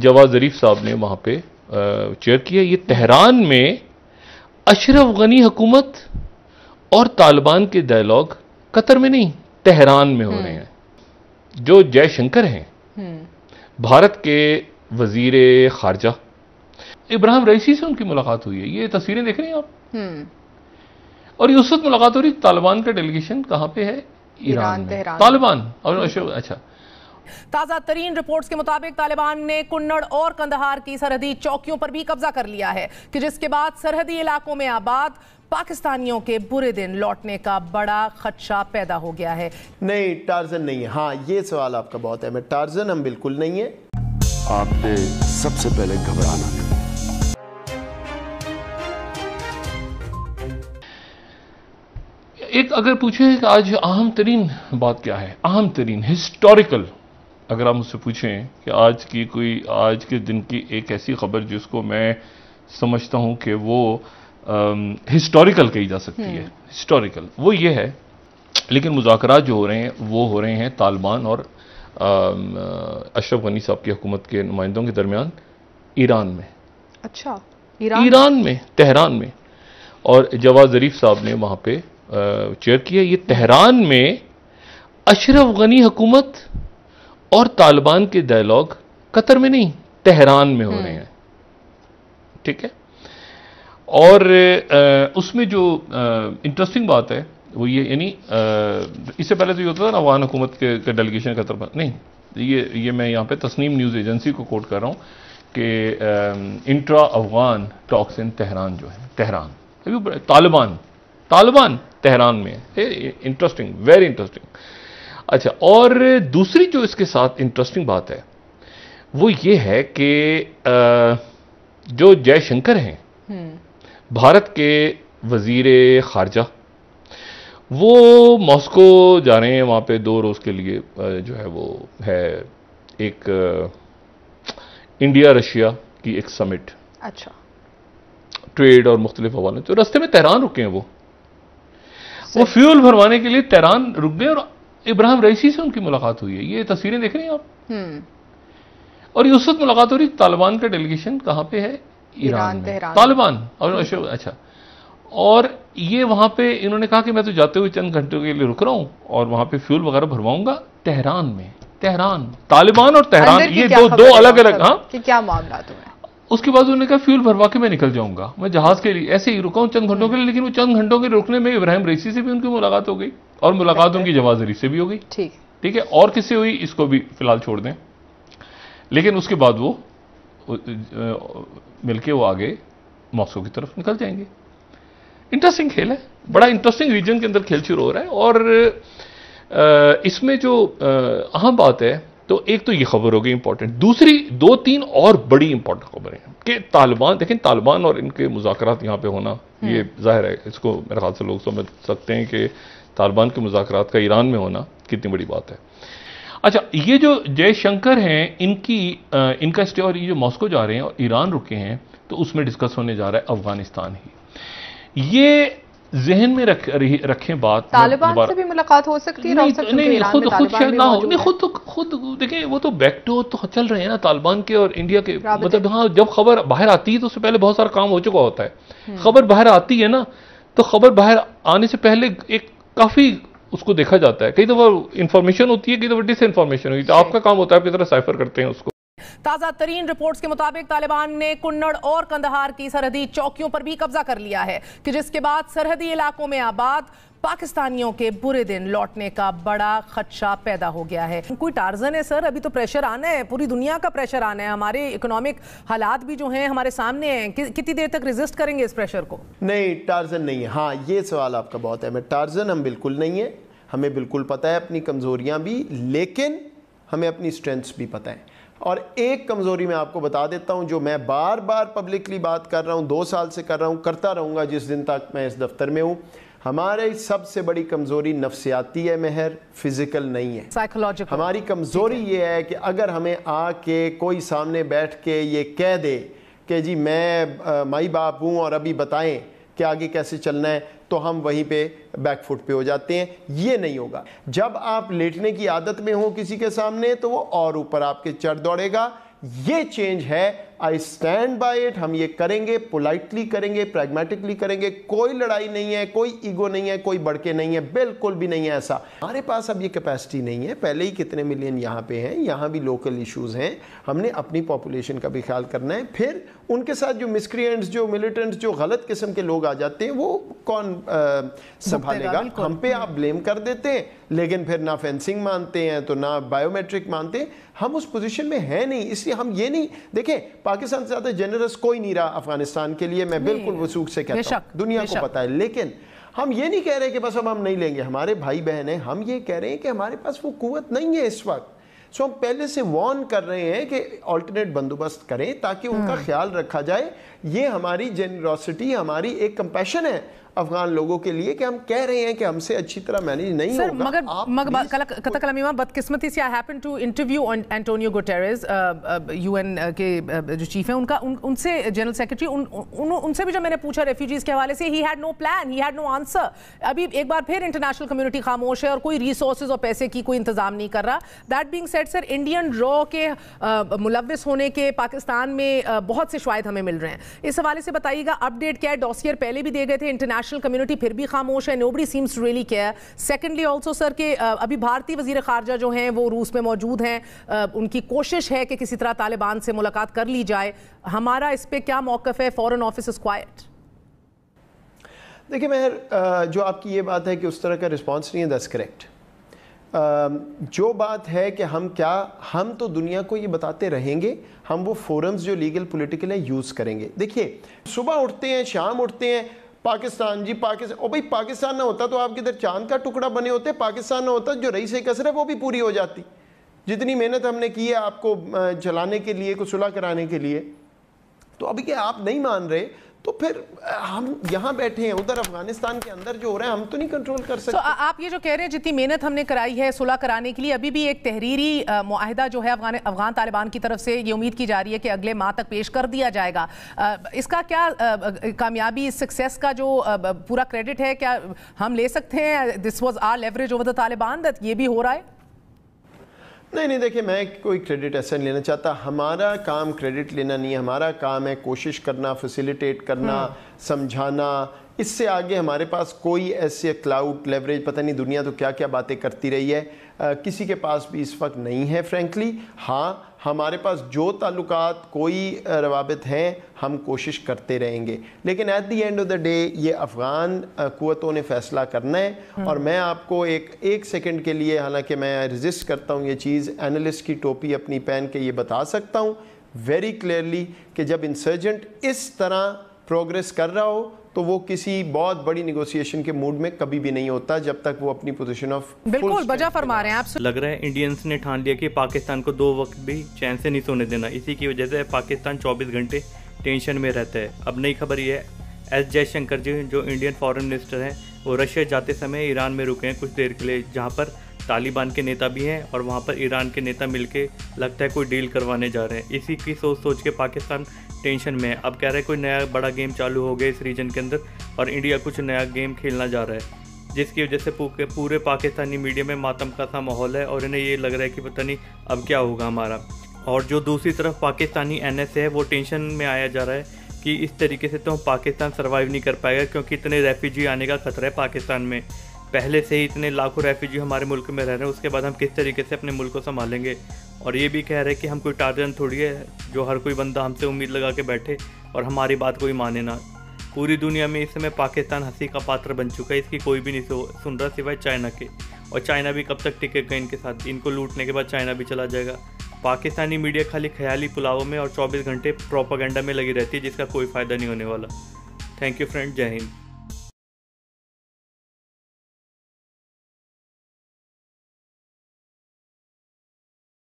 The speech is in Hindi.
जवाद ज़रीफ साहब ने वहाँ पे चेयर किया ये तेहरान में अशरफ गनी हुकूमत और तालिबान के डायलॉग कतर में नहीं तेहरान में हो रहे हम्म। हैं जो जयशंकर हैं हम्म। भारत के वजीर खारजा इब्राहिम रईसी से उनकी मुलाकात हुई है ये तस्वीरें देख रहे हैं आप हम्म। और ये उस वक्त मुलाकात हो रही तालिबान का डेलीगेशन कहाँ पे है ईरान तालिबान और अच्छा ताज़ा तरीन रिपोर्ट्स के मुताबिक तालिबान ने कुन्नड़ और कंदहार की सरहदी चौकियों पर भी कब्जा कर लिया है कि जिसके बाद सरहदी इलाकों में आबाद पाकिस्तानियों के बुरे दिन लौटने का बड़ा खदशा पैदा हो गया है नहीं टार्जन नहीं है हाँ ये सवाल आपका बहुत है टार्जन हम बिल्कुल नहीं है आपने सबसे पहले घबराना एक अगर पूछे कि आज अहम तरीन बात क्या है अहम तरीन हिस्टोरिकल अगर आप मुझसे पूछें कि आज की कोई आज के दिन की एक ऐसी खबर जिसको मैं समझता हूं कि वो हिस्टोरिकल कही जा सकती है हिस्टोरिकल हम्म। वो ये है लेकिन मुजाकर जो हो रहे हैं वो हो रहे हैं तालिबान और अशरफ गनी साहब की हुकूमत के नुमाइंदों के दरमियान ईरान में अच्छा ईरान ईरान में तेहरान में और जवाज ज़रीफ साहब ने वहाँ पे चेयर किया ये तेहरान में अशरफ गनी हुकूमत और तालिबान के डायलॉग कतर में नहीं तेहरान में हो रहे हम्म। हैं ठीक है और उसमें जो इंटरेस्टिंग बात है वो ये यानी इससे पहले तो ये होता था ना अफगान हुकूमत के, के डेलीगेशन कतर पर नहीं ये ये मैं यहाँ पे तस्नीम न्यूज़ एजेंसी को कोट कर रहा हूँ कि intra Afghan talks in Tehran जो है तेहरान अभी तालिबान तालिबान तेहरान में है इंटरेस्टिंग वेरी इंटरेस्टिंग अच्छा और दूसरी जो इसके साथ इंटरेस्टिंग बात है वो ये है कि जो जयशंकर हैं हम्म। भारत के वजीर खारजा वो मॉस्को जा रहे हैं वहाँ पे दो रोज़ के लिए जो है वो है एक इंडिया रशिया की एक समिट अच्छा ट्रेड और मुख्तलिफ हवाले तो रस्ते में तहरान रुके हैं वो वो फ्यूल भरवाने के लिए तहरान रुक गए और इब्राहिम रईसी से उनकी मुलाकात हुई है ये तस्वीरें देख रहे हैं आप हम्म। और ये उस वक्त मुलाकात हो रही तालिबान का डेलीगेशन कहां पे है ईरान तालिबान और हम्म। अशोक अच्छा और ये वहां पे इन्होंने कहा कि मैं तो जाते हुए चंद घंटों के लिए रुक रहा हूं और वहां पे फ्यूल वगैरह भरवाऊंगा तेहरान में तेहरान तालिबान और तेहरान ये दो दो अलग अलग हाँ क्या मामला तुम्हें उसके बाद उन्होंने कहा फ्यूल भरवा के मैं निकल जाऊंगा मैं जहाज के लिए ऐसे ही रुका हूं चंद घंटों हम्म। के लिए लेकिन वो चंद घंटों के रुकने में इब्राहिम रेसी से भी उनकी मुलाकात हो गई और मुलाकात उनकी जवाजरी से भी हो गई ठीक ठीक है और किससे हुई इसको भी फिलहाल छोड़ दें लेकिन उसके बाद वो मिलके वो आगे मॉस्को की तरफ निकल जाएंगे इंटरेस्टिंग खेल है बड़ा इंटरेस्टिंग रीजन के अंदर खेल शुरू हो रहा है और इसमें जो अहम बात है तो एक तो ये खबर हो गई इंपॉर्टेंट दूसरी दो तीन और बड़ी इंपॉर्टेंट खबरें हैं कि तालिबान देखें तालिबान और इनके मुजाकर यहाँ पे होना हम्म। ये जाहिर है इसको मेरे ख्याल से लोग समझ सकते हैं कि तालिबान के मुजाकर का ईरान में होना कितनी बड़ी बात है अच्छा ये जो जयशंकर हैं इनकी आ, इनका स्टे और ये जो मॉस्को जा रहे हैं और ईरान रुके हैं तो उसमें डिस्कस होने जा रहा है अफगानिस्तान ही ये जहन में रख रखें बात तालिबान से भी मुलाकात हो सकती है नहीं, नहीं, नहीं खुद खुद शायद ना हो नहीं खुद तो खुद तो देखें वो तो बैक टू तो चल रहे हैं ना तालिबान के और इंडिया के मतलब हाँ जब खबर बाहर आती है तो उससे पहले बहुत सारा काम हो चुका होता है हम्म। खबर बाहर आती है ना तो खबर बाहर आने से पहले एक काफ़ी उसको देखा जाता है कई दफ़ा इन्फॉर्मेशन होती है कई दफ़ा डिसइन्फॉर्मेशन होती है तो आपका काम होता है आप किस तरह साइफर करते हैं उसको ताज़ा तरीन रिपोर्ट के मुताबिक तालिबान ने कुन्नड़ और कंदहार की सरहदी चौकियों पर भी कब्जा कर लिया है कि जिसके बाद सरहदी इलाकों में आबाद पाकिस्तानियों के बुरे दिन लौटने का बड़ा खदशा पैदा हो गया है कोई टार्जन है सर अभी तो प्रेशर आना है पूरी दुनिया का प्रेशर आना है हमारे इकोनॉमिक हालात भी जो हैं हमारे सामने हैं कि, कितनी देर तक रिजिस्ट करेंगे इस प्रेशर को नहीं टार्जन नहीं है हाँ ये सवाल आपका बहुत अहम है टार्जन हम बिल्कुल नहीं है हमें बिल्कुल पता है अपनी कमज़ोरियाँ भी लेकिन हमें अपनी स्ट्रेंथ्स भी पता है और एक कमज़ोरी मैं आपको बता देता हूँ जो मैं बार बार पब्लिकली बात कर रहा हूँ दो साल से कर रहा हूँ करता रहूँगा जिस दिन तक मैं इस दफ्तर में हूँ हमारे सबसे बड़ी कमज़ोरी नफसियाती है मेहर फिज़िकल नहीं है साइकोलॉजिकल हमारी कमज़ोरी ये है कि अगर हमें आके कोई सामने बैठ के ये कह दे कि जी मैं माई बाप हूँ और अभी बताएं कि आगे कैसे चलना है तो हम वहीं पे बैकफुट पे हो जाते हैं ये नहीं होगा जब आप लेटने की आदत में हो किसी के सामने तो वो और ऊपर आपके चर दौड़ेगा ये चेंज है आई स्टैंड बाय इट हम ये करेंगे पोलाइटली करेंगे प्रैग्मेटिकली करेंगे कोई लड़ाई नहीं है कोई ईगो नहीं है कोई बढ़के नहीं है बिल्कुल भी नहीं है ऐसा हमारे पास अब ये कैपेसिटी नहीं है पहले ही कितने मिलियन यहाँ पे हैं यहाँ भी लोकल इश्यूज़ हैं हमने अपनी पॉपुलेशन का भी ख्याल करना है फिर उनके साथ जो मिसक्रियंट्स जो मिलिटेंट्स जो गलत किस्म के लोग आ जाते हैं वो कौन संभालेगा हम पे आप ब्लेम कर देते हैं लेकिन फिर ना फेंसिंग मानते हैं तो ना बायोमेट्रिक मानते हैं हम उस पोजिशन में हैं नहीं इसलिए हम ये नहीं देखें पाकिस्तान से ज़्यादा जेनरस कोई नहीं रहा अफगानिस्तान के लिए मैं बिल्कुल वसूख से कहता हूँ दुनिया को पता है लेकिन हम ये नहीं कह रहे कि बस अब हम नहीं लेंगे हमारे भाई बहन हैं हम ये कह रहे हैं कि हमारे पास वो कुत नहीं है इस वक्त सो हम पहले से वॉर्न कर रहे हैं कि ऑल्टरनेट बंदोबस्त करें ताकि उनका हम्म। ख्याल रखा जाए ये हमारी जेनरोसिटी हमारी एक कंपेशन है अफगान लोगों के लिए कि हम कह रहे हैं कि हमसे अच्छी तरह मैनेज नहीं सर, होगा मगर आप मगर कतक अमीमा बदकिस्मती से I happen to interview Antonio Guterres UN के uh, जो चीफ हैं उनका उन, उनसे जनरल सेक्रेटरी उन, उन, उनसे भी जब मैंने पूछा रेफ्यूजीज़ के हवाले से ही हैड नो प्लान ही हैड नो आंसर अभी एक बार फिर इंटरनेशनल कम्युनिटी खामोश है और कोई रिसोर्सेज और पैसे की कोई इंतजाम नहीं कर रहा that being said sir Indian रॉ के uh, मुलविस होने के पाकिस्तान में uh, बहुत से शायद हमें मिल रहे हैं इस हवाले से बताइएगा अपडेट क्या है डॉसियर पहले भी दिए गए थे इंटरनेशनल इंटरनेशनल कम्युनिटी फिर भी खामोश है nobody seems really care secondly also sir के अभी भारतीय वजीर खारजा जो हैं वो रूस में मौजूद हैं उनकी कोशिश है कि किसी तरह तालिबान से मुलाकात कर ली जाए हमारा इस पर क्या मौकफ है फॉरन ऑफिस इज क्वाइट देखिए मेहर जो आपकी ये बात है कि उस तरह का रिस्पॉन्स नहीं है दस करेक्ट जो बात है कि हम क्या हम तो दुनिया को ये बताते रहेंगे हम वो फोरम्स जो लीगल पॉलिटिकल है यूज़ करेंगे देखिए सुबह उठते हैं शाम उठते हैं पाकिस्तान जी पाकिस्तान ओ भाई पाकिस्तान ना होता तो आप किधर चांद का टुकड़ा बने होते पाकिस्तान ना होता जो रईस कसर है वो भी पूरी हो जाती जितनी मेहनत हमने की है आपको जलाने के लिए को सुलह कराने के लिए तो अभी क्या आप नहीं मान रहे तो फिर हम यहाँ बैठे हैं उधर अफगानिस्तान के अंदर जो हो रहा है हम तो नहीं कंट्रोल कर सकते so, आप ये जो कह रहे हैं जितनी मेहनत हमने कराई है सुलह कराने के लिए अभी भी एक तहरीरी माहिदा जो है अफगान अफगान तालिबान की तरफ से ये उम्मीद की जा रही है कि अगले माह तक पेश कर दिया जाएगा आ, इसका क्या कामयाबी सक्सेस का जो आ, पूरा क्रेडिट है क्या हम ले सकते हैं this was our leverage over the Taliban ये भी हो रहा है नहीं नहीं देखिए मैं कोई क्रेडिट ऐसा नहीं लेना चाहता हमारा काम क्रेडिट लेना नहीं है हमारा काम है कोशिश करना फैसिलिटेट करना हाँ। समझाना इससे आगे हमारे पास कोई ऐसे क्लाउड लेवरेज पता नहीं दुनिया तो क्या क्या बातें करती रही है आ, किसी के पास भी इस वक्त नहीं है फ्रेंकली हाँ हमारे पास जो ताल्लुकात कोई रवाबित हैं हम कोशिश करते रहेंगे लेकिन at the end of the day ये अफ़गान कुतों ने फ़ैसला करना है हम्म। और मैं आपको एक एक सेकंड के लिए हालांकि मैं रजिस्ट करता हूँ ये चीज़ एनालिस्ट की टोपी अपनी पहन के ये बता सकता हूँ वेरी क्लियरली कि जब इंसर्जेंट इस तरह प्रोग्रेस कर रहा हो तो वो किसी बहुत बड़ी निगोसिएशन के मूड में कभी भी नहीं होता जब तक वो अपनी पोजीशन ऑफ बिल्कुल बजा फरमा रहे हैं आप लग रहा है इंडियंस ने ठान लिया कि पाकिस्तान को दो वक्त भी चैन से नहीं सोने देना इसी की वजह से पाकिस्तान चौबीस घंटे टेंशन में रहता है अब नई खबर ये है एस जयशंकर जी जो इंडियन फॉरन मिनिस्टर हैं वो रशिया जाते समय ईरान में रुके हैं कुछ देर के लिए जहाँ पर तालिबान के नेता भी हैं और वहाँ पर ईरान के नेता मिलके लगता है कोई डील करवाने जा रहे हैं इसी की सोच सोच के पाकिस्तान टेंशन में है अब कह रहे हैं कोई नया बड़ा गेम चालू हो गया इस रीजन के अंदर और इंडिया कुछ नया गेम खेलना जा रहा है जिसकी वजह से पूरे पाकिस्तानी मीडिया में मातम का सा माहौल है और इन्हें ये लग रहा है कि पता नहीं अब क्या होगा हमारा और जो दूसरी तरफ पाकिस्तानी एन है वो टेंशन में आया जा रहा है कि इस तरीके से तो हम पाकिस्तान सर्वाइव नहीं कर पाएगा क्योंकि इतने रेफ्यूजी आने का खतरा है पाकिस्तान में पहले से ही इतने लाखों रेफ्यूजी हमारे मुल्क में रह रहे हैं उसके बाद हम किस तरीके से अपने मुल्क को संभालेंगे और ये भी कह रहे हैं कि हम कोई टारजन थोड़ी है जो हर कोई बंदा हमसे उम्मीद लगा के बैठे और हमारी बात कोई माने ना पूरी दुनिया में इस समय पाकिस्तान हंसी का पात्र बन चुका है इसकी कोई भी नहीं सुन रहा सिवाय चाइना के और चाइना भी कब तक टिकेगा इनके साथ इनको लूटने के बाद चाइना भी चला जाएगा पाकिस्तानी मीडिया खाली ख्याली पुलावों में और 24 घंटे प्रोपागेंडा में लगी रहती है जिसका कोई फ़ायदा नहीं होने वाला थैंक यू फ्रेंड जय हिंद